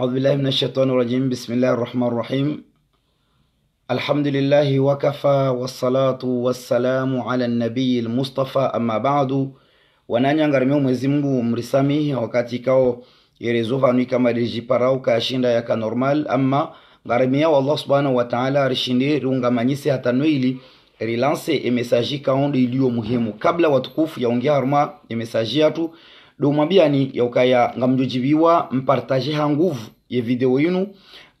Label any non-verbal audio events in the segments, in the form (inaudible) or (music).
أعوذ بالله من الشيطان الرجيم بسم الله الرحمن الرحيم الحمد لله وكفى والصلاة والسلام على النبي المصطفى أما بعد wanani angarimia mwezi mungu mrisamihi wakati ikao yerezovanui kama rijiparau kaashinda yaka normal ama ngarimia wallah subhanahu wataala rishindi riungamanyise hatanuili rilanse emesaji kaondo iliyo muhimu kabla watukufu yaongea haruma emesaji yatu doumwabiani yaukaya ngamjojibiwa mpartaje ha nguvu ye video yinu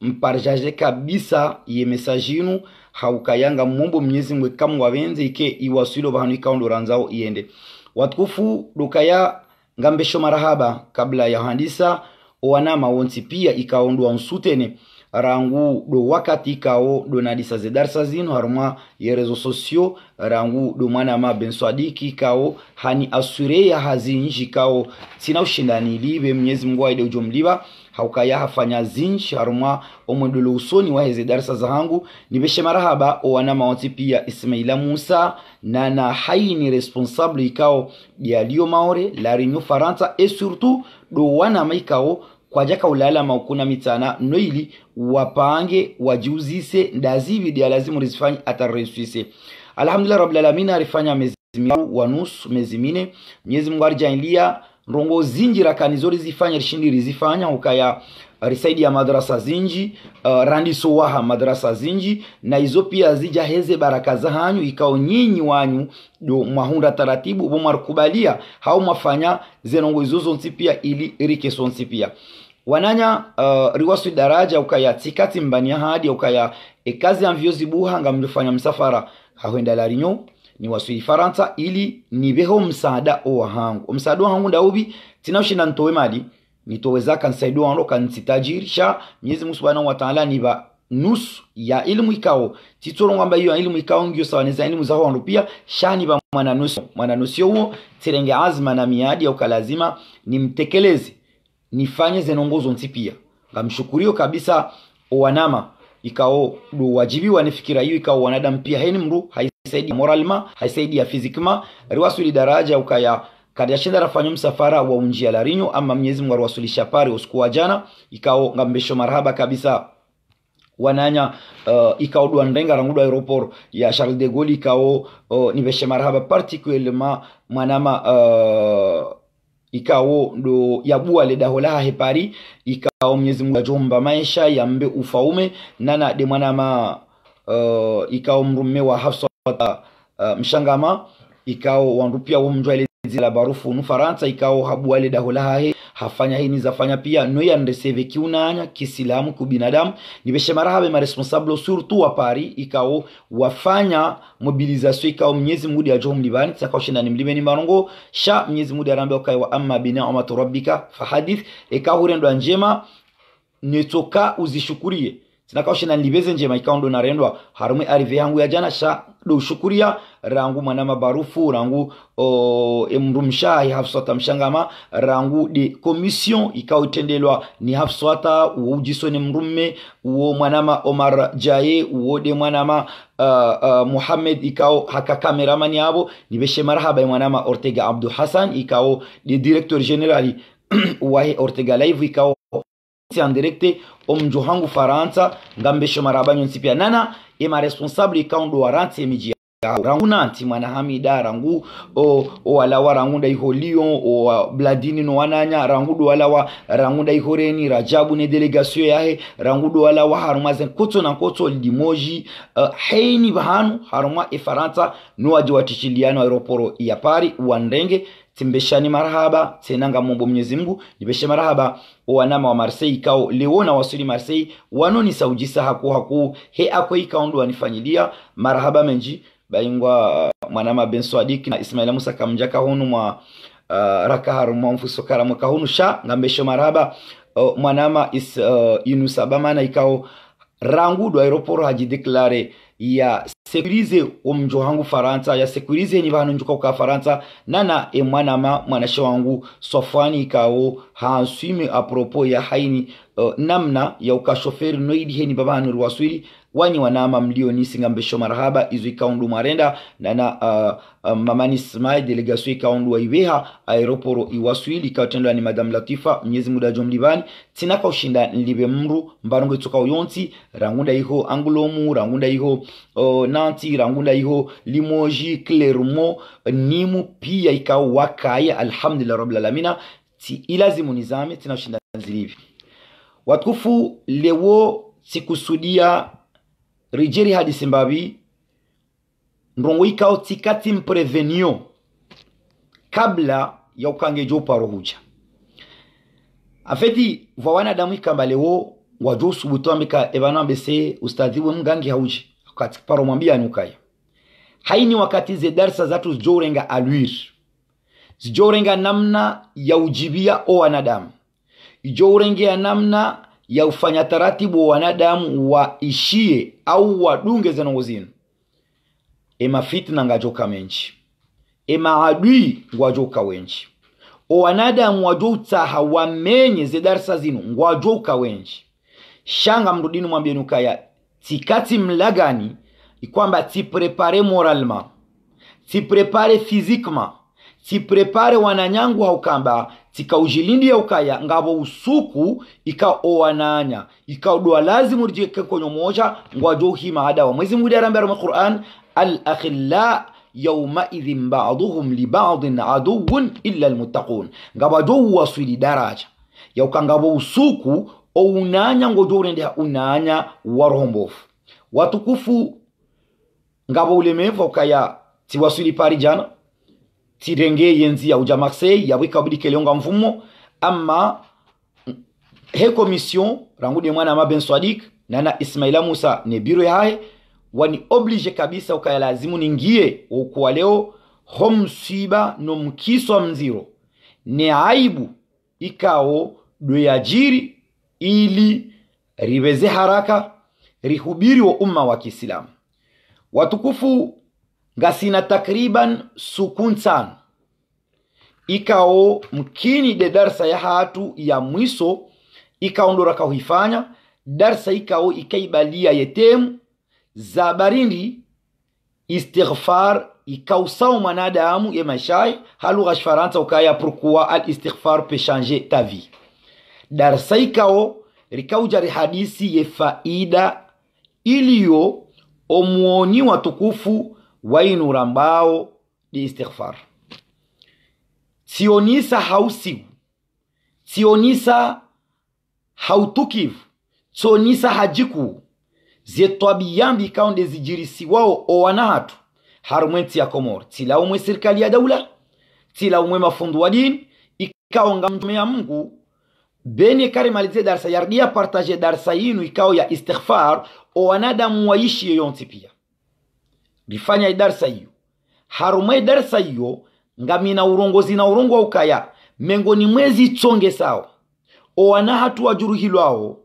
mpartaje kabisa ye message yinu haukayanga mumbo mnyezi mwe kamu wawenze ike iwaswilo bahanu ikaondora nzao iende watukufu dokaya ngambesho marahaba kabla ya handisa owana mawonsi pia ikaondwa nsutene rangu do wakati kao do na disaze darsazino haruma ye reseaux sociaux rangu do mwana ma ben swadiki kao hani asure ya hazinji kao sina ushindani libe mnyezi mungu aide ujomliba haukaya hafanya zinji haruma omwendolo usoni waheze darsa zahangu nibeshe marahaba owana maonti pia ismaila musa na na haini responsable ikao yaliyo maore larinyo faranta e et surtout do wana maikao kwajaka ulala maukuna mitana noili wapange wajiuzise ndazi dia lazimu rizifanye atariswise alhamdulillah rabbil alamin arifanya mezi wa nusu mezi mine mwenyezi Mungu arjailia rongo zinjira kanizori zifanya rishindi rizifanya ukaya risaidi ya madrasa zinji uh, randi suwaha madrasa zinji na izo pia zijaheze baraka za hanyu ikao nyinyi wanyu do mahunda taratibu bo mwarukubalia hao mafanya zenongo izo zonsi pia ili rike sonsi pia wananya uh, riwasu daraja ukaya tikati mbania hadi ukaya ekazi mvyo zibuha nga mjofanya msafara hahwenda larinyo ni wasu ifaransa ili nibeho msaada owahangu msaada owahangu ndaubi tinaushinda ntowe mali nitowezaka nisaidia wanloka nisitajirisha Mwenyezi Mungu Subhanahu wa Ta'ala ni ba nusu ya elimu ikao titolongwamba iyo elimu ikao ngio sawaneza ilmu zaho wandu pia shani ba mwana nusu mwana nusu huo terenge azma na miadi au kalazima nimtekeleze nifanye zenongozo ntipia ngamshukurio kabisa wanama ikao do wajibiwa ni fikira hiyo ikao wanadamu pia heni mru haisaidi moralma haisaidi ya fizikma riwasuli daraja ukaya kadi kadiyashenda arafanyo msafara wa unjia larinyo ama mnyezi mwaru wasulisha pare usiku wa jana ikao ngambesho marhaba kabisa wananya uh, ikao ndenga rangudu aeroport ya Charles de Gaulle ikao uh, niveshe marhaba particulièrement mwanama uh, ikao ndo yabua ledaholaha hepari ikao mnyezi mungu jomba maisha yambe ufaume nana de manama uh, ikao mrume wa hafsa uh, mshangama ikao wanrupia wo mndu zila barufu nu faransa ikawo habuwale daholaha he hafanya hii nizafanya pia noyandeseve kiunanya kisilamu kubinadamu niveshe marahabe maresponsable surtout wa pari ikao wafanya mobilisation ikao mnyezi mudi ajoho mlibani tisakaoshendani mlimeni marongo sha mnyezi mudi arambe okaye wa amma binamatu rabbika fahadith ikao ikahurendwa njema netoka uzishukurie sinakaushina nje maika ikaundo narendwa harumwe arive yangu ya jana sha do shukuria rangu mwana mabarufu rangu o, emrumshahi hafswata mshangama rangu de commission ikautendelwa ni hafswata uwo ujiso ni mrumme uwo mwanama omar jaye uwo de mwanama uh, uh, muhammed ikao haka kameramani yabo nibeshe marhaba mwanama ortega abdu hassan ikao de directeur generali (clears throat) wahe ortega live ikao en direct omju hangu faransa ngambesho marabanyo nsipia nana ema responsable ikaundo e waransi emiji rangu anti mwana hamida rangu o, o wa rangu iho lion o bladini no wananya rangu wala wa rangu iho reni rajabu ne delegation yahe rangu wala wa haruma zen koto na koto limoji uh, heini bahanu haruma e faransa no ajiwatishiliano aeroporo ya pari uandenge timbeshani marahaba tenanga mombo mwenyezi mungu nibeshe marahaba wanama wa Marseille kao leona wasuli Marseille wanoni saujisa haku haku he ako ikaundu wanifanyilia marhaba menji baingwa uh, mwanama Ben Swadik na Ismaila Musa kamjaka hunu mwa uh, rakahar mwa mfuso karamwa kahunu sha ngambesho marhaba uh, mwanama is uh, Inusa ikao rangudo aeroporo haji déclaré ya sekurize omjo hangu faransa ya sekurize ni vanhu njuka uka faransa nana emwanama mwanashe wangu sofani kawo a apropos ya haini uh, namna ya ukashoferi noidi heni babanu ruwasuri wanyi wanama mlio ngambe sho marahaba izu ikaundu mwarenda na uh, uh, mamani smai delegasio ikaundu wa iweha aeroporo iwaswili ikatendwa ni madam latifa mnyezi mudajo mlivani tinaka ushinda nlive mru mbarongo itoka uyonti rangunda iho angulomu rangunda iho uh, nanti rangunda iho limoji clermont nimu pia ikao wakaya alhamdulillah rabbil alamina ti ilazimu nizame tena ushinda zilivyo watukufu lewo sikusudia rijeri hadise mbabi ndongo ikao tikati mprevenio kabla ya ukangejo uparo huja afeti vwa wanadamu ikamba lewo wajo usubuto ambika ebana ambese ustadhi we mgangi hauji akati paro mwambia nukaya haini wakati ze darsa zatu zjorenga alwir zjorenga namna ya ujibia o wanadamu ijorenga namna ya ufanya taratibu wa wanadamu waishie au wadunge ngozi zinu emafitna ngajoka menji emaadui ngwajoka wenji owanadamu wajoutaha wamenye zedarsa zino ngwajoka wenji shanga mrudini mwambieni ukaya tikati mlagani ikwamba tiprepare moralma tiprepare fizikma tiprepare wananyangu haukamba tsikaujilindia ukaya ngabo usuku ikaowananya ikaudua lazimu rijeke konyomosha ngwajohima adawa mwezi mudi arambera qur'an al akhilla yaumaidhin baduhum libadin aduwun illa almuttaqun ngavajowuwaswili daraja yaukangavo usuku ounanya ngojounendeha unanya waroho watukufu ngavo ulemevu ukaya tiwaswili pari jana tirenge yenzi ya uja marseille yabwika budike lionga mvumo ama he commission ni mwana ma ben swadik na ismaila musa ne biro yaye wani oblige kabisa ukayalazimu ningie wokuwa leo homsiba msiba no mkiswa mziro ne aibu ikawo dweyajiri ili riveze haraka rihubiri wa umma wa kiislamu watukufu gasina takriban sukun san ikao mkini de darsa ya hatu ya mwiso ikaondora kauhifanya darsa ikao ikaibalia yetemu zabarindi istighfar ikausao mwanadamu ye mashai halugha shifaransa ukaya pourquoi al istighfar peut ta vie darsa ikao rikaujari hadisi ye faida iliyo omuoni watukufu wainura mbawo ɗi istighfar sionisa hausiw sionisa hautukiv tsionisa hajiku zetwabiambi kaonde zijirisi wao owana hatu harumwe ya komor tilaumwe serikali ya daula tilaumwe mafundu wa dini ikaonga mtume ya mungu beni karimalize darsa yardia partage darsa yinu ikao ya istighfar owanadamu waishi yoyonti pia ndifanya idarsa hiyo haruma idarsa hiyo na urongozi na urongo wa ukaya mengo ni mwezi chonge sawo owana hatu wajuruhilwawo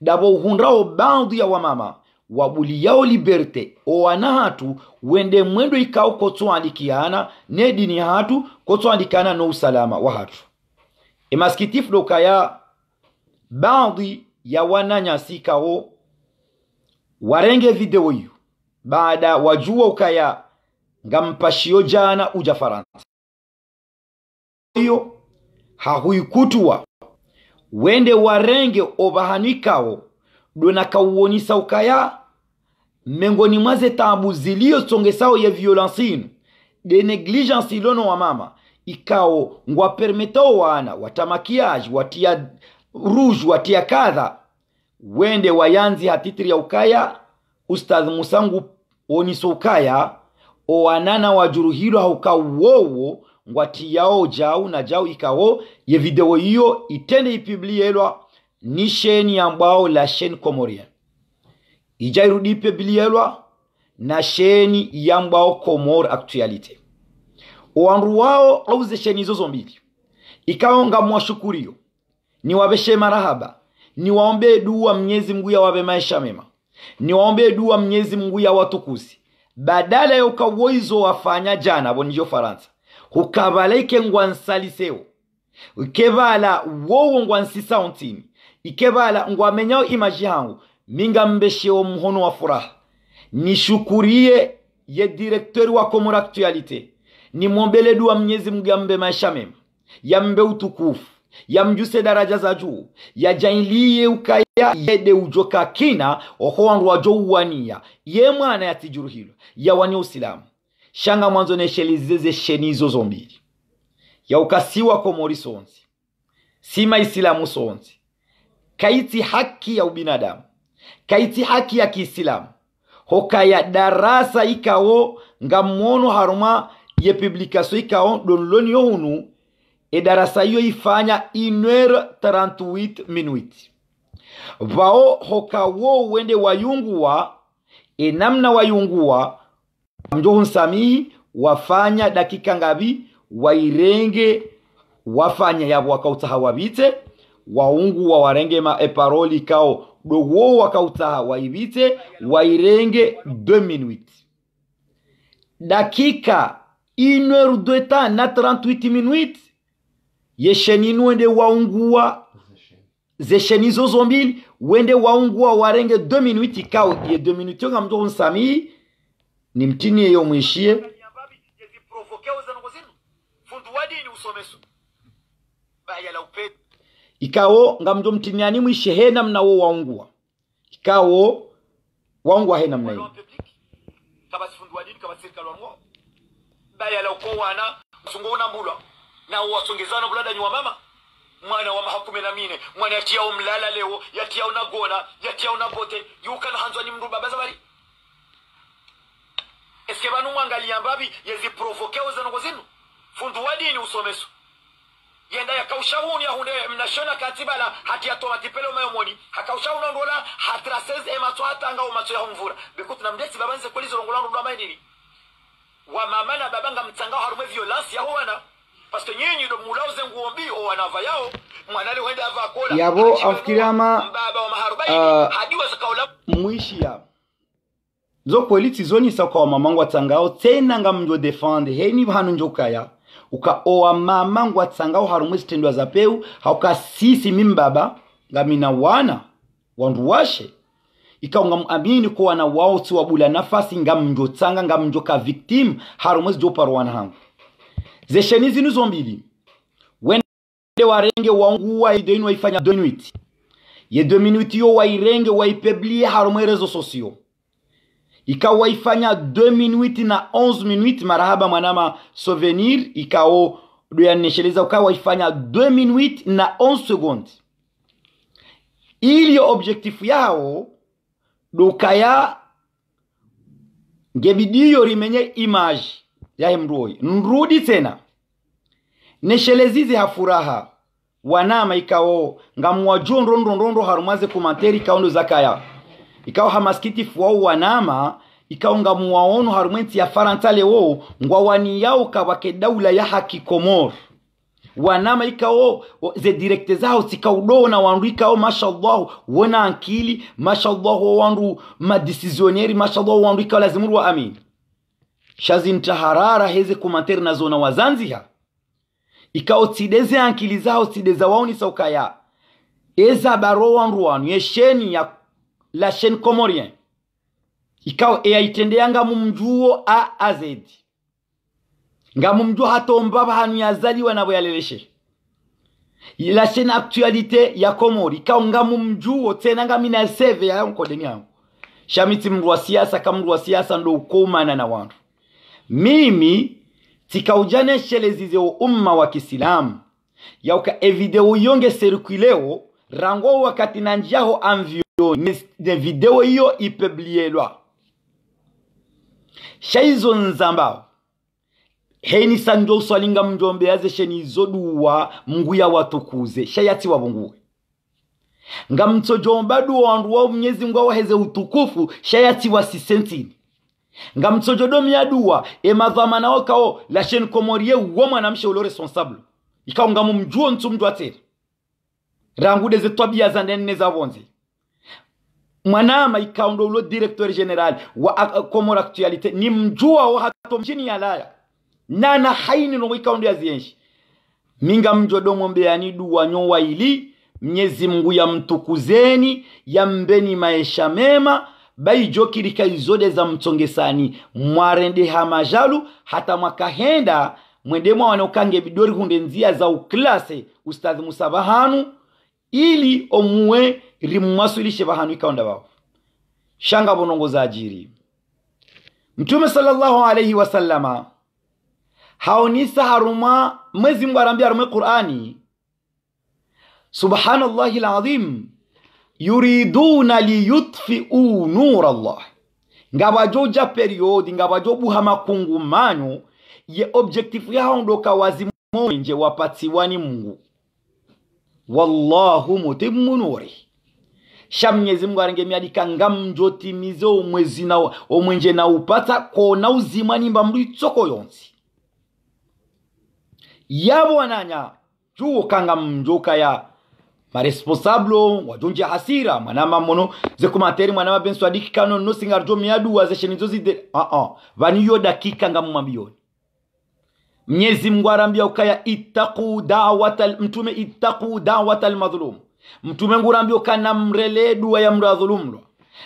dabo uhundrawo baadhi ya wamama wabuli yao liberte owana hatu wende mwendo ikawo kotsoandikiana ne dini hatu kotsoandikana no usalama wa hatu emaskitifu dokaya baadhi ya wananyasikawo warenge video hiyo baada wajua ukaya ngampashio jana uja faransa hiyo hahuikutuwa wende warenge dona kauonisa ukaya mengoni mwaze tabu ziliyosongesawo ya violensino de negligence ilono wa mama ikao ngwapermetao wana watamakiaji watia ruj watia kadha wende wayanzi hatitiri ya ukaya ustadh musangu wonisokaya owanana wajuruhirwa wowo ngwati yao jau na jau ikawo ye video hiyo itende ipiblielwa ni sheni ambao la sheni komorien ija irudi ipiblielwa na sheni yambao komor actuality owandu wao auze sheni izo zombili ikaonga mwashukuriyo wabeshe marahaba waombe dua mnyezi mguya wabe maisha mema niwaombee dua mnyezi mungu ya watukuzi badala ya ukawoizo wafanya jana bonjo faransa ukabalaike ngwansalisewo ikebala wowo ngwansisa ontini ikevala ngwamenyawo imaji hangu minga mbeshewo muhono wa furaha nishukurie ye direktori wa muri aktualite nimwombele dua mnyezi mungu yambe maisha mema yambe utukufu yamjuse daraja za juu yajailie ukai ya yede ujoka kina wajo wajouwania ye mwana yatijuruhilwa yawania usilamu shanga mwanzo neshelize shenizo zombili yaukasiwa komori sonzi sima isilamu sonzi kaiti haki ya ubinadamu kaiti haki ya kiisilamu hokaya darasa ikawo nga mwono haruma ye publication ikawo donloni yohunu edarasa iyo ifanya 1 38 minute vao hokawo wende wayunguwa enamna wayunguwa mjohu nsamihi wafanya dakika ngavi wairenge wafanya yavo wakautaha wavite waunguwa warenge eparoli kao dowo wakautaha waivite wairenge 2 minutes dakika inwerudweta na 38 minutes wende waunguwa zesheni izozo mbili wende waungua warenge 2 minuti kaudie 2 minuti yonga mtu nsami ni mtini yeyo mwishie ikao nga mtu mtiniani mwishe hena mnawo waungua ikawo waungua hena mnayo bayala uko wana na wasongezana bulada nywa mama mwana wa mahakumi na mine mwana yatiyao mlala leo yatiyao na gona yatiyao na bote yukana hanzwa ni mruba bazabari eske banu mwangalia mbabi yaziprovokeo zanongo zinu fundu wa dini usomeso yenda yakaushawuni yahunde mnashona katibala hati ya tomati yatomatipele umayomoni hakaushawuna ndola hatrasez ematso hatanga umatso yahumvura na namndetsi babanze kwelizolongolandu ndwamaenini wamama na babanga mtsangao harume violence yahuwana Oh, yabo afukilama uh, mwishi ya zo politi zonisa kwa mamangu atsangao tena nga mjo defande heni hanu uka owa mamangu atsangao harumwe zitendwa za peu baba nga ngamina wana wandu washe unga muamini kwa wana wao tiwabula nafasi nga mjo tanga nga mjo ka victim harumwe zijoparwana hangu Zesheni zinu zombili wende warenge waungua idenu waifanya deux minutes ye do minutes yo wairenge waipeblie harumwe rezo sosio waifanya 2 minuti na 11 minuti marahaba mwanama souvenir ikao uka waifanya 2 minuti na 11 sekondi iliyo objektifu yao dokaya ngebidiyo rimenye imaji yaye mruoi nrudi tena neshelezize ha furaha wanama ikawo ngamuwajuo nrondonrondo harumaze kumanteri ikaondo zakaya ikawo hamaskiti wao wanama ikawo ngamuwaono harumwenti ya farantale wo ngwawani yao kawake daula ya hakikomor wanama ikawo ze direkte zao zikaudowo na wandu ikawo mashallahu wona ankili mashallahu wandu madisizioneri mashallahu wandu ikawo wa amini shazintaharara heze kumateri na zona wa zanziha ikaotsideze ankili zaho tsideza waoni saukaya eza barowanruwanu yesheni ya la chaine comorien ikao eyaitendeanga mumjuo a azedi nga mumjuo hatomba bahanu yazaliwa nabo yaleleshe la chaine actualité ya komori ikao nga mumjuo tena nga mina seve yayankodeni yangu shamitsi mndu wa siasa ka mndu wa siasa ndo ukomana na wantu mimi tikaujanyeshelezise umma wa kisilamu yauka evideo yonge serukileo rango wakati na njaho anvyo ne video hiyo ipeblielwa shaizo nzambao heni sanjo uswalinga mjombe yaze shenizo duwa mnguya watukuze shayati wabunguwe nga mtojomba duwa wanduwa mnyezi wa heze utukufu shayati sisentini nga mtsojodo miaduwa emadhamana o kao lashenkomorie uwo mwanamshe ulo responsable ikao nga mumjuo ntsu mndu atsere rangude zetwabia zanene zavonzi mwanama ikao ndo ulo directeur general wa komora actualité ni mjua wa hato mjini yalaya nana haini no ikao ndo yazienshi minga mjodomo mbeani dua nyowa ili mnyezi Mungu ya yamtukuzeni, yambeni maisha mema baijokiri kai za mtsongesani mwarende hamajalu hata mwakahenda mwende ukange bidori hunde nzia za uklase ustadhi musa vahanu ili omuwe rimmwasulishe vahanu ikaonda shanga vonongo za ajiri mtume sallallahu alaihi wasallama haonisa haruma mwezi mngu arambia harume qurani subhanallahi lazim yuriduna liyutfiu nura llah nga ja periodi nga makungu makungumanyo ye objektifu yaho ndoka wazimonje wapatsiwa ni mungu wallahu mutimmu nuri sha mnyezi mungu arengemyadika ngamjotimize omwezi na omwenje upata kona uzima nimba mri tsoko yonsi juu kanga mjoka ya maresponsable wajonja hasira mwanama mono zekumateri mwanama bensoadiki kano nosingarjo miaduwa zeshenizozide uh ah, -uh. Ah. vaniyo dakika ngamumwambiyoni mnyezi mungu ukaya itaku dawata mtume itaku dawata almadhlum mtume ngurambia urambia ukana mrele dua ya mdu adhulumlwa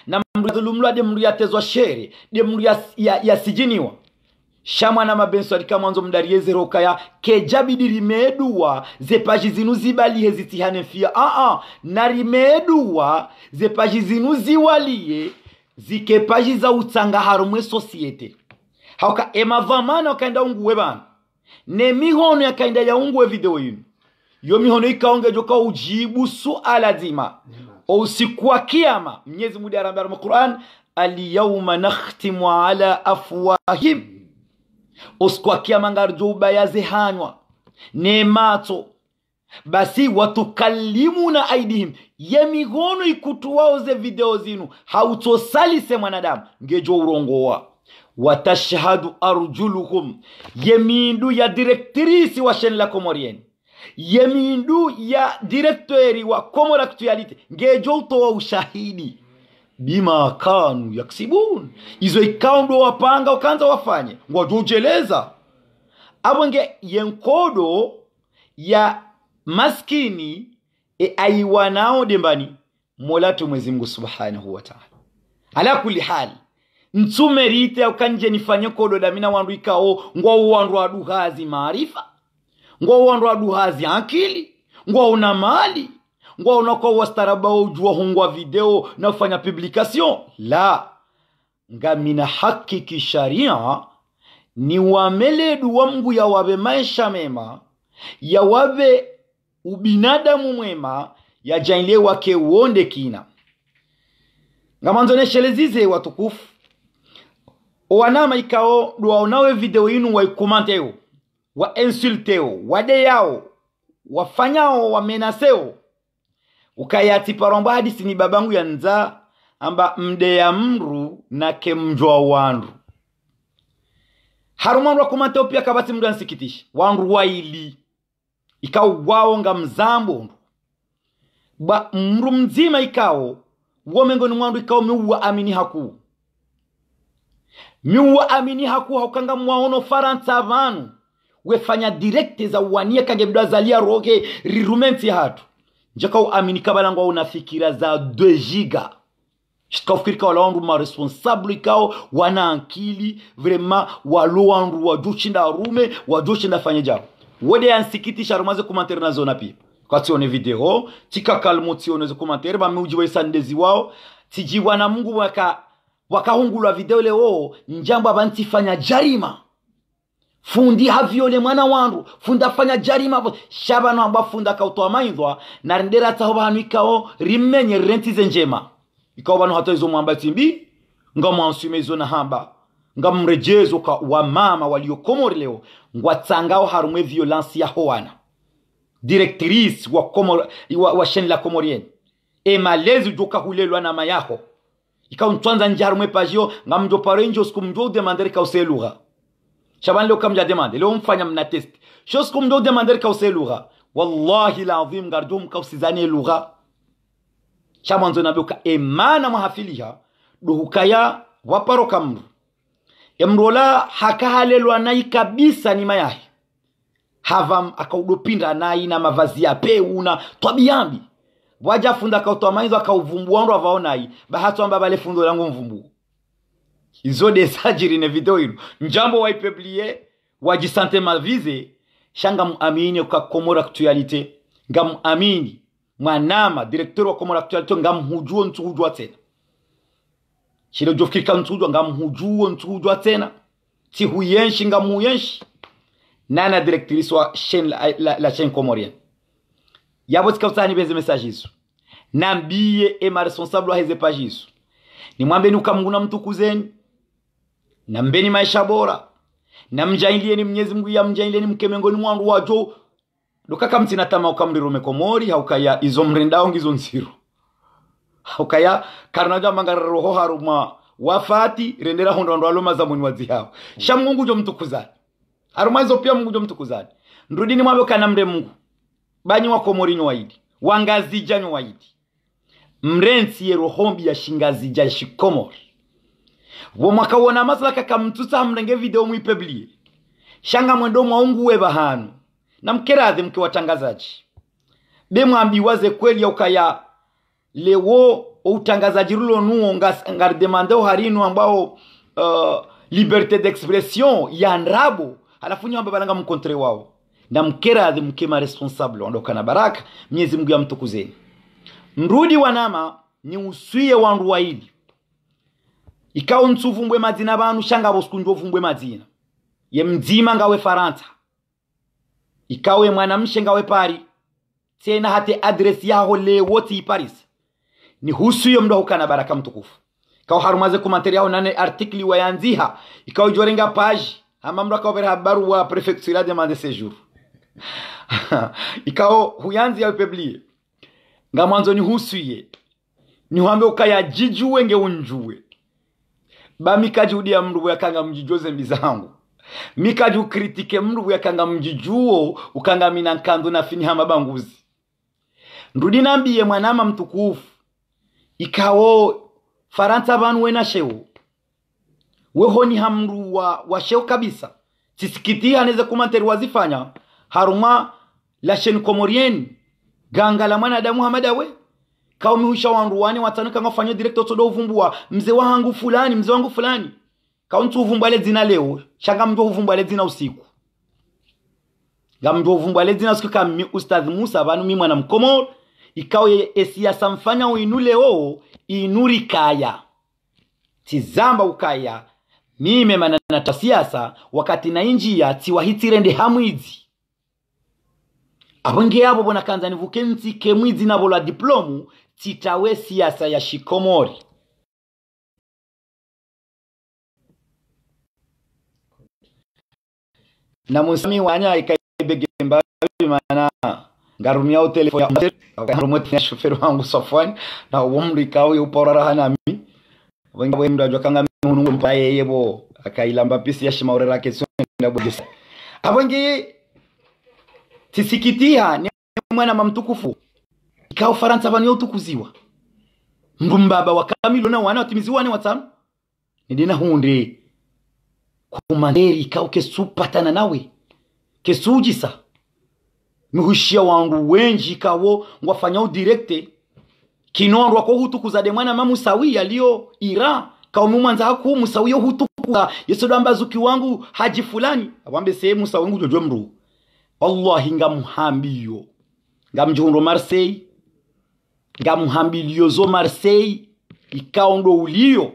na mndu adhulumlwa de mdu yatezwa shere de mndu yasijiniwa ya, ya shamwana mabenso alika mwanzo mdarieze roka ya kejabidi rimeeduwa zepaji zinu zibaliye fia aa na rimeeduwa zepaji zinu ziwaliye zikepaji za utsangaharo harumwe sosiete hauka emavamana wakaenda unguwe bana ne mihono yakaenda yaunguwe video yinu yo mihono ikaongejoka ujibu suala zima usiku wa kiama mnyezi mudi arambara mu quran alyauma nakhtimu ala afwahim oskwakyamangarjuba yazihanywa nematso basi watukalimuna aidihim ye migono ikutuwaoze video zinu se mwanadamu ngejo urongowa watashhadu arjuluhum ye mindu ya direktrisi wa shenla komorien ye mindu ya direktori wa komoraktualite ngejo utowa ushahidi bima kanu yaksibun izo ikao ndo wapanga wakanza wafanye ngwajojeleza abonge yenkodo ya maskini e aiwanao dembani molatu mwezi mungu subhanahu wataala ala kuli hali mtsume rite ukanje nifanye kodo damina wandu ikao ngwa wandu aduhazi maarifa ngwa wandu aduhazi akili ngwa una mali ngwa unako wastaraba ujua hungwa video na ufanya publication la nga mina haki kisharia ni wameledu wa ya wabe maisha mema wabe ubinadamu mwema jainle wake uonde kina ngamanzoneshelezize watukufu owanama ikao duwaonawe video inu waikumanteyo wainsulteo wadeyao wafanyao wamenaseo ukayati ukayatipa hadisi ni babangu ya nza amba mde ya mru na kemjwa wanru harumanru harumwanru akumatopia kabati mndu ansikitisha wanru wa ili waili wawo nga mzambo ba mru mzima ikawo womengoni mwandu ikawo miuwa amini haku miuwa amini haku haukanga mwaono faransa vanu wefanya direkte za uwania kange mndu azalia roge rirumenti hatu njakakuaminika balangwa una fikira za 2 giga shikafukiirika ma maresponsable ikao wana ankili wa walowandu wajuchinda rume wajuchinda fanye jao wode yansikitisha rumaze kumantere na zona pia tione video tione tioneze kumantere bameuji waisandezi wao tijibwa na mungu wakahungulwa video leo njambo abantifanya jarima fundi haviole mwana wandu fundafanya jarima vo shabano ambwa funda kautoa mainzwa narenderatsaho bahanu ikao rimenye rirentize njema ikao vanhu hatoizo mwamba timbi nga ngamwansume izo na hamba nga mrejezo ka wamama waliokomori leo ngwa tsangao harumwe violence ya hoana directrice wa, komor, wa, wa sheni la comorienne e komorieni hulelwa na nama ikao ntwanza njaro mwe pajio ngamjoparenjo siku mjo udemandere kauselugha Shabani leo kamja demande leo mfanya mna test chose kum do demander kause lugha wallahi la lazim gardum kausizane lugha Shaban zona buka emana mahafiliha duhukaya waparo kamru emrola halelu anayi kabisa ni mayahi havam akaudopinda anayi na mavazi yapeu na twabiyambi wajafunda akautoa mainzo akauvumbua ndo avaonai bahatwamba bale fundo langu mvumbu izo desagirine vidoiro njambo waipebliye waji sante mavize shanga muamini kwa komora actualite nga muamini mwanama direktori wa komora actualite nga muhujuo ntuhujwa tena shilo jofikirika ntuhujwa nga muhujuo ntuhujwa tena tihuyenshi nga muyenshi nana direktori wa shen la, la, la shen comorienne yabo tikautani benze message izo nambiye ema responsable wa heze page izo nimwambeni mtu kuzeni na mbeni maisha bora na mjailieni mnyezi mgu ya mjailieni mke miongoni mwandu wajo dokaka mtinatama ukamlirume komori haukaya izo mrindawo ngizo nziro haukaya karinaja roho ho haruma wafati rendera hondo hondondo aloma za mwini wazihawo sha mungu jo mtukuzani haruma izo pia mungu jo mtukuzani ndrudini mwabo kana mre mungu banyi wa komori nyowaidi wangazija nyowaidi mrensi hombi ya shingazi ja shikomori wo womakawona amasala kakamtusa mlenge video muipeblie shanga mwendo mwaungu we hanu na mkeradhe mke watangazaji bemwambiwaze kweli aukaya lewo outangazaji rulo nuo ngardemande harinu ambao uh, liberté d'expression ya nrabo halafu nyamba balanga mkontre wao na mkeradhi mkema responsable ondoka na baraka mnyezi mgu ya mtukuzeni mrudi wanama ni uswiye wanruwaili ikawo mtsuvumbwe madzina panu shangavosku ndovumbwe madzina ye mdzima ngawe faransa ikawe mwana mshe ngawe pari tena hate adresi yaho woti paris ni husu yo husuyo hukana baraka mtukufu ikawo harumaze kumateri yaho nane artikli wayanziha ikawo jorenga page ama hamamndu akaopera habaru wa prefecture de mande sejour (laughs) ikawo huyanzi ya peblie nga mwanzo ni ni husu ye hambe ukaya nihuambe ukayajijue unjuwe bamikaji udia mndu buyakanga mjijoze mbi zangu mikaji ukritike mndu buyakanga mjijuo ukangamina nkandu na hama banguzi ndudi nambiye mwanama mtukufu ikawo faransa banu wena shewo ni hamru wa, wa shewo kabisa sisikiti haneze kumanteri wazifanya haruma la shen komorieni ganga la mwanadamu hamadawe kaumiusha wanruani watanu kanga fanyo direct otodo uvumbua mzee wangu fulani mzee wangu fulani kauntu uvumbua le dzina leo shanga mtu uvumbua le dzina usiku ngamndu uvumbua le dzina usiku kami ustadh Musa banu mimi mwana mkomoro ikao esiasa mfanya uinule oo kaya tizamba ukaya mimi mime manana tasiasa wakati na injia tiwahitirende hamwizi abwenge yabo bona kanza nivuke ntsike mwidzi na bola diplomu sitawe siasa ya Shikomori. na musami wanya ikaibege mbabi mana ngarumia o telefo ya ya shoferi wangu Safwani na umri ikawe uporara hanami wengi wengi kanga mungu mpaye yebo akailamba pisi ya shimaurera kesho na bugisa abongi tisikitiha ni mwana mamtukufu ikawa ufaransa abantu yotukuziwa mrumbaba wa kamilo na wana watimiziwane watano ndi na hundi kumanderi ikawa kesupatana nawe kesujisa mihushia wangu wenji ikawo ngwafanyao direkte kinondwa ko hutukuza de mwana mamu sawia lio ira kaumu mwanza haku musawio hutukuza yesu damba zuki wangu haji fulani awambe sehemu wangu jojo mru Allah inga muhambiyo Nga ngamjundo marseille ngamuhambiliyo zo marseille ikaundo ulio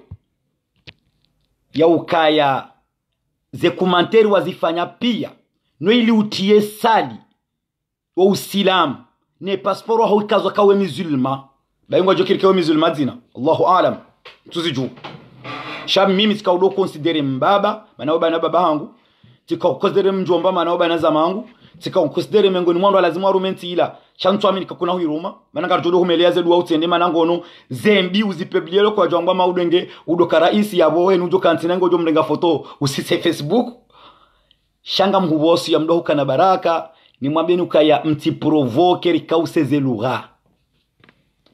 ze kumanteri wazifanya pia no utie sali wa usilamu ne pasiporo aho ikazwa kawe mizulma bayingwa jokiri kawe mizulma zina allahu alam tuzijuu shabi mimi sikaudo konsidere mbaba manao bana baba hangu tika tikakonsidere mjomba manao bana zamangu tikakonsidere mengoni mwandu alazimu arumenti ila shantwami nikakuna huiruma mananga humelea zedu duwa utsende manango no zembi uzipeblielo kwa jwangwa maudenge udoka raisi yabo we nujo ngo jo mrenga foto usise facebook shanga mhubosi ya mdohuka na baraka ni mti provoke mtiprovoke rikauseze lugha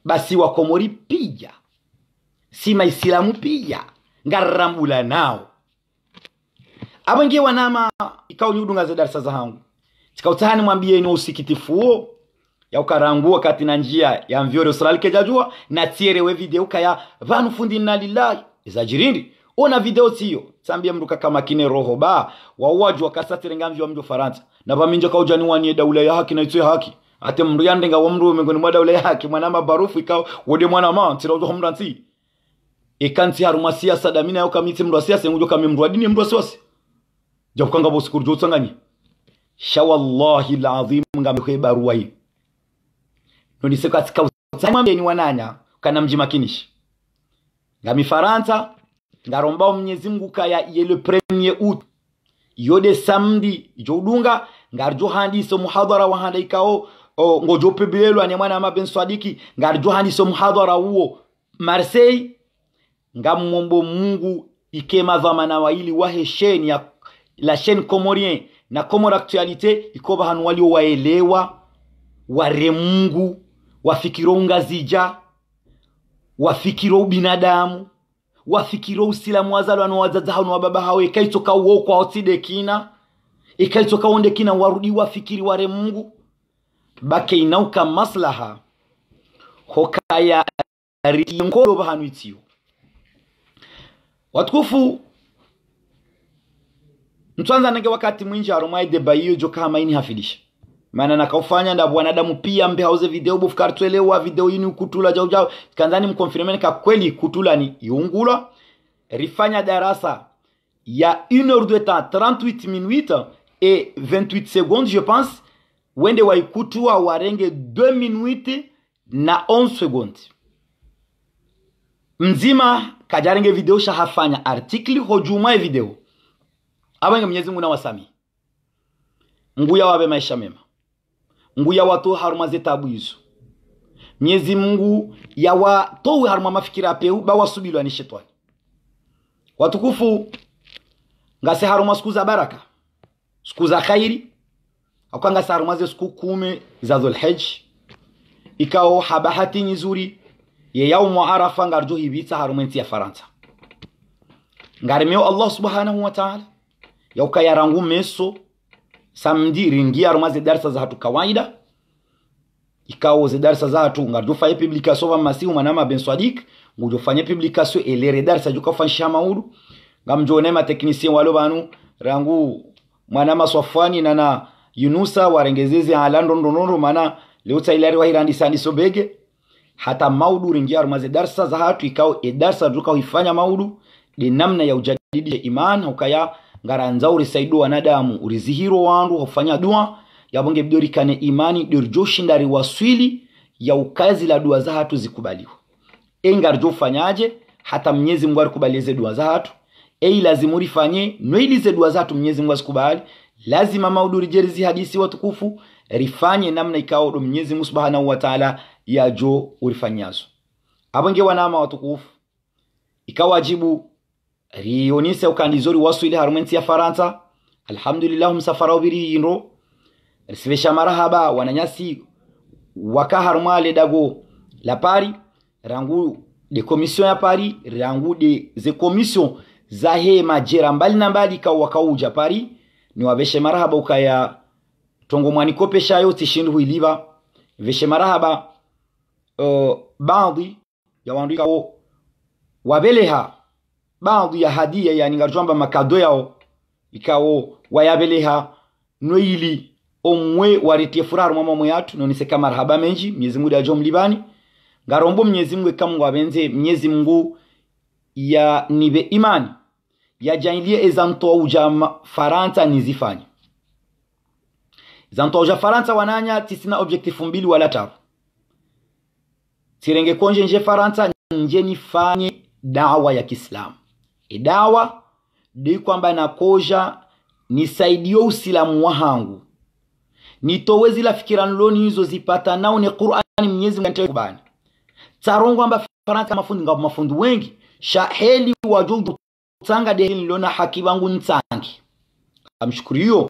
basi wa komori pija si maisilamu pija ngarambula nao abo ngiye wanama ikao nyudunga za darasa za hangu tikautahani mwambieni usikitifu huo ya kati na njia ya mvyore usalali kejajua na tiere we video kaya vanu fundi inna lillahi izajirindi ona video tiyo tambia mruka kama kine roho ba wauwaji wakasatirenga mvi wa mndu faransa na vaminja kauja niwanie daula ya haki na itwe haki ate mndu yandenga wa mndu miongoni mwa daula ya haki mwanama barufu ikaw wode mwanama ntirauzo humra nti ikanti harumwa siasa damina yoka miti mruwa wa siasa ngujo kami mruwa dini mruwa wa siwasi jakukanga vosikuru joutsanganye shawallahi la azimu nga mkwe baruwa hii nondisekatsikauzamwa mgeni wananya kana nga mjimakinishi nga rombao mnyezi mungu kaya ye le premier out yode samdi jodunga joudunga ngarjo handiso muhadhara wahandaikao ngojo pebelelwa ne mwana ben swadiki nga ngarjo handiso muhadhara uo marseille nga ngamombo mungu ikema dhamana waili wahe sheni ya la chaîne comorien na comor actualité ikoba hanu walio waelewa ware mungu wafikiro ungazija wafikiro ubinadamu wafikiro usilamu wazalo na anowazazaho nowababahao ikaitsoka uwo kwaotside kina ikaitsoka onde kina warudi wafikiri ware mungu bake inauka maslaha hokaya rinkolo bahanu itsiyo watukufu mtuanza nange wakati mwinji aromwaide bayiyo ini hafidisha maana nakaufanya nda bwanadamu pia mbe hauze video bofu kartwelewa video yini kutula jau jau kanzani mkonfirmeni ka kweli kutula ni yungula rifanya darasa ya 1 heure de temps 38 minutes et 28 secondes je pense wende waikutua warenge 2 minutes na 11 secondes mzima kajarenge video shahafanya artikli hojuma video abange mwenyezi mungu na wasami nguya wabe maisha mema ya watu haruma zetabu hizo Mwenyezi Mungu ya watu haruma mafikira peu apeu bawasubilwa ni shetani watukufu ngase haruma siku za baraka siku za khairi akangase haruma ze siku kumi za Dhulhijj ikao habahati nzuri ye yaumu arafa ngarjo hibitsa haruma nti ya Faransa ngarimeo Allah subhanahu wa ta'ala yauka yarangu meso samdiri ngiyaruma zidarsa zatu kawaida ikawo zidarsa zatu ngarjofanye publication va masihu manama ben swadik ngujofanye publication elere darsa jukafanyisha maudu ngamjone technicien walo banu rangu manama swafani nana yunusa warengezeze alandondonoro mana leutsa ilari wa hirandi wahirandisandiso sobege hata maudu ringiarumaze darsa za hatu ikao edarsa jukaoifanya maudu de namna ya ujadidi ya iman ukaya ngaranza urisaidu wanadamu urizihiro wandu hofanya dua yabonge bidorikane imani dirjoshindari waswili ya ukazi la dua za hatu zikubaliwe engarjo ufanyaje hata mnyezi mungu arikubalieze dua za hatu ei lazima urifanye noilize dua za hatu mnyezi mungu azikubali lazima maudurije jerizi hadisi watukufu rifanye namna ikawa do mnyezi mungu subhanahu ya jo urifanyazo abonge wanama watukufu ikawajibu rionise ukanizori wasu ili nsi ya faransa alhamdulillah msafara ubiri ubiriyinro risivesha marahaba wananyasi waka haruma ledago la pari rangu de commission ya pari rangu de ze commission za he majera mbali na mbali ka waka uja pari ni waveshe marahaba ukaya tongo mwanikope shayo tishindu huiliva veshe marahaba uh, baadhi ya wandu wo wabeleha baadhi ya hadia yani ngarjwamba makado yao ikawo wayabeleha noyili omwe waretie furaha rumwamwa mweyatu noniseka marhaba menji mwezi mungu ya jom libani ngarombo mwezi mungu ekamngu abenze mwezi mungu ya nibe imani ya yajailie ezantouja faransa nizifanye ezanto zantouja faransa wananya tisina objektifu mbili wala sirenge konje nje faransa nje nifanye dawa ya kiislamu e edawa de kwamba nakoja nisaidie usilamu wahangu nitowe zila fikira nloni hizo zipata nao ni Qur'ani Mwenyezi Mungu kubani tsarongo amba faraka mafundi ngapo mafundi wengi shaheli wajudu tanga de nilona haki wangu ntangi ntsangi hiyo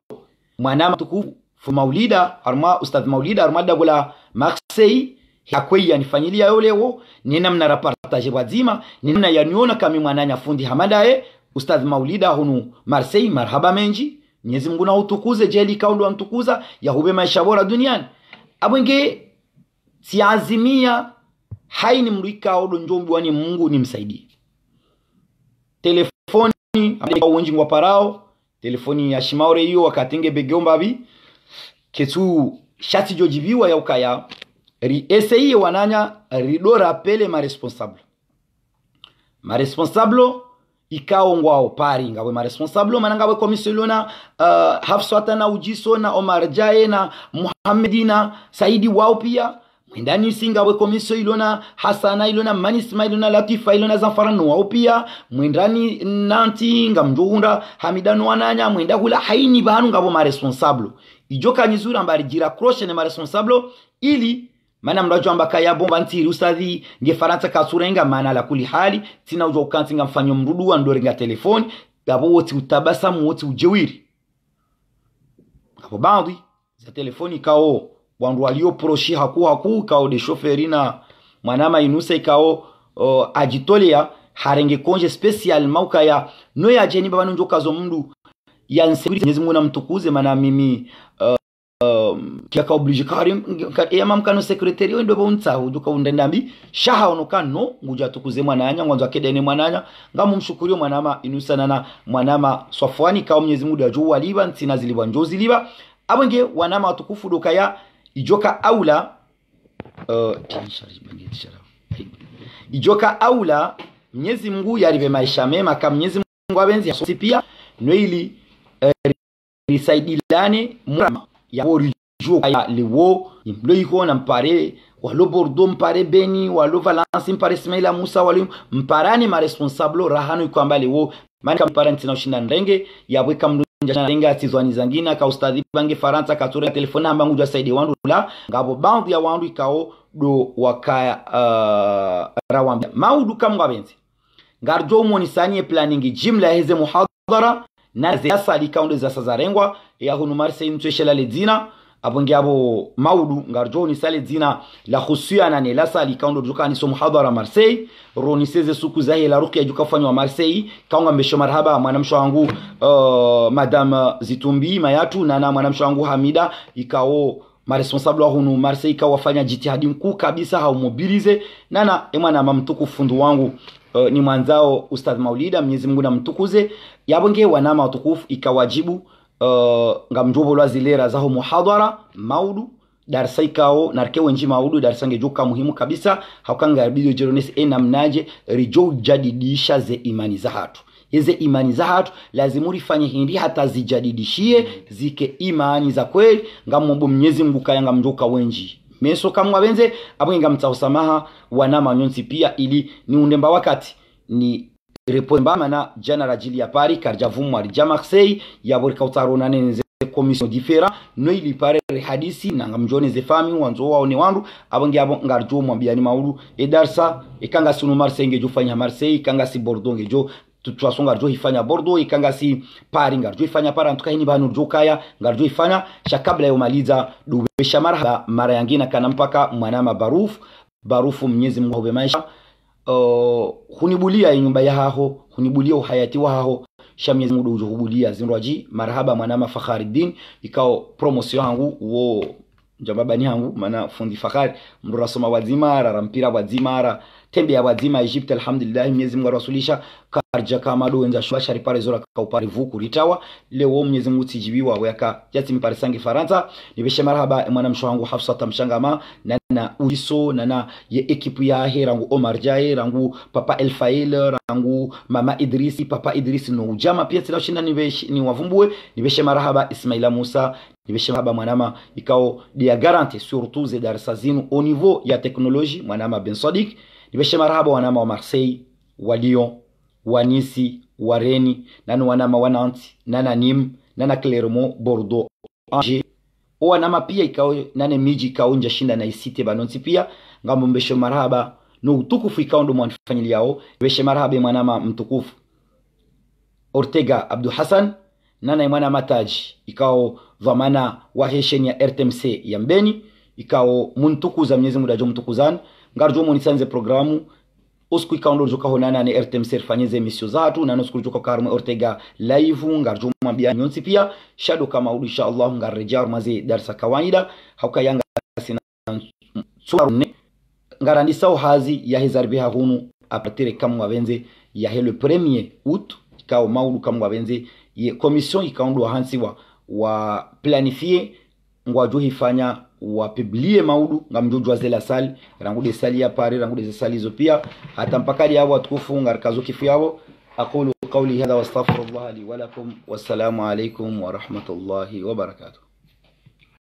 mwana tukufu maulida arma ustadh maulida arma dagula maksei hakwe yanifanyiliya yolewo ninamna rapartage bwadzima ninamna yaniona kami mwananya fundi hamadaye ustadh maulida hunu marseille marhaba menji mwenyezi mungu nautukuze jeli kaundu antukuza yahube maisha bora duniani abwenge siazimia haini njombi wani mungu nimsaidie telefoni wenji wa parao telefoni ya shimaure hiyo wakatenge bi ketu shati jojibiwa ya ukaya ri essaye wananya rido rapele maresponsable maresponsable ikaongwao pari ngawe maresponsable mana ngawe komisilo na uh, hafsata na ujiso na omar jae na muhamedi saidi wao pia mwindani singawe komiso ilona hasana ilona manisma ilona latifa ilona zamfarano wao pia mwendani nanti nga mjuhunda hamidano wananya mwenda kula haini banu ngabo maresponsable ijo kanyizura mbari jira kroshe ne maresponsable ili mana mlajwa ambaka yabomba ntiiri usadhi nge faransa kasurenga mana la kuli hali tina uzwa ukanti nga mfanyo mrudu wa ndorenga telefoni gabo woti utabasamu woti ujewiri gabo bandi za telefoni kao wandu walio proshi haku haku kao de shoferi na mwanama inusa ikao uh, ajitolea harenge konje special mauka ya noya jeni baba nunjo kazo mdu ya nsebi nyezi mwuna mtukuze mana mimi uh, um, kiyaka obligatorium yamam e kano secretaire ndo bontsaho nduka ono ka no nguja tukuze mwananya ngwanzo akedene mwananya ngamumshukurio mwanama inusanana mwanama swafwani kao mnyezi muda juu waliba ntsina ziliba njo ziliba abwenge wanama watukufu doka ya ijoka aula uh, ijoka aula mnyezi mngu yarive maisha mema ka mnyezi mungu abenzi pia nweili uh, eh, risaidilane mwanama yabo rijou ya lewo lo yiko na mpare walo bordo mpare beni walo valence mpare smaila musa walo mparani maresponsable rahano iko ambaye lewo mani kampara ntina ushinda ndenge yabwe kamrunja ndenge atizwani zangina ka ustadhi bange faransa katura telefona amba ngujwa saidi wandu la ngabo bandu ya wandu ikao do wakaya uh, rawambia maudu kamwa benzi ngarjo umonisanie planning jimla heze muhadhara naze yasali kaundi zasazarengwa yahuno marse imtsweshe la ledzina apo ngiapo maudu ngarjoni sale dzina la khusuyana ne lasali kaundo jukani so muhadhara Marseille roni seze suku zahe la ruqya jukafanywa Marseille kaunga mbesho marhaba mwanamsho wangu uh, madame Zitumbi Mayatu nana na mwanamsho wangu Hamida ikao maresponsable wa hunu marseille kawafanya jitihadi mkuu kabisa haumobilize nana emwana mamtuku fundu wangu uh, ni mwanzao ustadh maulida mwenyezi mungu namtukuze yabonge wanama watukufu ikawajibu uh, eh, ngamjubo lwazilera zaho muhadhara maudu darasa ikao na rke wenji maudu darasa ngejuka muhimu kabisa hakanga bidio jeronesi enamnaje rijo jadidisha ze imani za hatu hizi imani zahathu lazima ulifanye hindi hata zijadidishie zike imani za kweli ngamobo mnyezi mngu kayanga mnduka wenji meso kamwa benze abwenga mtsahusamaha wanama nyonsi pia ili ni undemba wakati ni repondama na jana rajili ya pari karja vumwari ja marseille yaborika utaronane nze komisyon difera no ili pare rehadisi na mjone ze fami wanzo wao ni wandu abangi abo ngarjo mwambiani maulu edarsa ikanga e sunu marseille ngejo fanya marseille ikanga si bordeaux jo twasonga ngarjo ifanya bordo ikangasi pari ngarjo ifanya para antuka hini banu jukaya ngarjo ifanya cha kabla ya umaliza dubesha mara mara yangina kana mpaka mwanama baruf barufu mnyezi Mungu hobe maisha uh, hunibulia nyumba ya haho hunibulia uhayati wa haho sha mnyezi Mungu dojo hubulia zinroji marhaba mwanama fakhariddin ikao promotion yangu wo njamba bani yangu mana fundi fakhari mrurasoma wazimara rampira wazimara tembe ya wazima Egypt alhamdulillah Mwenyezi Mungu arwasulisha karja kama do wenza shwa shari pare zora ka upare vuku ritawa leo Mwenyezi Mungu tijibiwa weka jati mipare sangi Faransa nibeshe marhaba mwana mshwa wangu Hafsa tamshangama na na uliso na na ye ekipu ya herangu Omar Jaye rangu papa El Fail rangu mama Idrisi papa Idrisi no ujama pia sila shinda nibeshi ni wavumbue nibeshe marhaba Ismaila Musa nibeshe marhaba mwanama ikao dia garanti surtout ze darasa zinu au niveau ya teknoloji mwanama Ben Sadik Nimesema marhaba wanama wa Marseille, wa Lyon, wa Nice, wa Rennes, nani wanama wa Nantes, nana Nîmes, nana Clermont, Bordeaux, Angers. O wanama pia ikao nane miji ikao ikaonja shinda na isite banonsi pia ngambo mbeshe marhaba no utukufu ikao ndo mwanifanyili yao beshe marhaba mwanama mtukufu Ortega Abdul Hassan nana mwana mataji ikao dhamana wa hesheni ya RTMC ya Mbeni ikao muntukuza Mwenyezi Mungu dajo mtukuzani ngarjo omoni sanze programu osku ikaundo joka honana ne RTMC rifanye zemisio zatu na nosku joka karmo Ortega live ngarjo mabia nyonsi pia shado kama udu inshallah rejar maze darsa kawaida hauka yanga sina tsorne hazi ya hezarbi hahunu apatire kamu wabenze ya le premier août kao maudu kamu wabenze ye commission ikaundo hansiwa wa planifier ngwajo hifanya wapiblie maudu ngamjujwa zela sali rangude sali ya pari rangude sali zo pia hata mpakali yao watukufu ngarkazo kifu yao aqulu qawli hadha wastaghfirullah li wa lakum wassalamu alaykum wa rahmatullahi wa barakatuh